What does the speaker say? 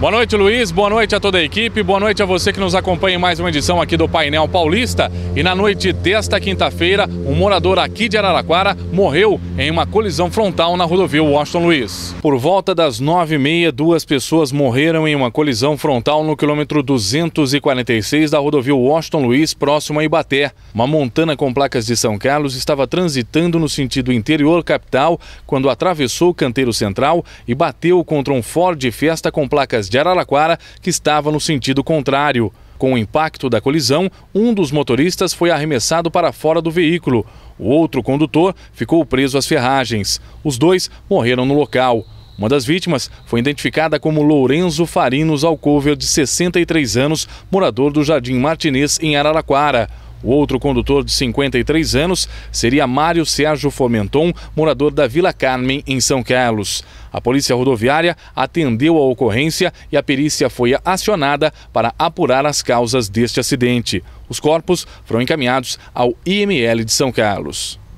Boa noite, Luiz. Boa noite a toda a equipe. Boa noite a você que nos acompanha em mais uma edição aqui do Painel Paulista. E na noite desta quinta-feira, um morador aqui de Araraquara morreu em uma colisão frontal na rodovia Washington Luiz. Por volta das nove e meia, duas pessoas morreram em uma colisão frontal no quilômetro 246 da rodovia Washington Luiz, próximo a Ibaté. Uma montana com placas de São Carlos estava transitando no sentido interior capital quando atravessou o canteiro central e bateu contra um Ford Fiesta com placas de Araraquara que estava no sentido contrário. Com o impacto da colisão, um dos motoristas foi arremessado para fora do veículo. O outro condutor ficou preso às ferragens. Os dois morreram no local. Uma das vítimas foi identificada como Lourenço Farinos Alcover, de 63 anos, morador do Jardim Martinez, em Araraquara. O outro condutor de 53 anos seria Mário Sérgio Fomenton, morador da Vila Carmen, em São Carlos. A Polícia Rodoviária atendeu a ocorrência e a perícia foi acionada para apurar as causas deste acidente. Os corpos foram encaminhados ao IML de São Carlos.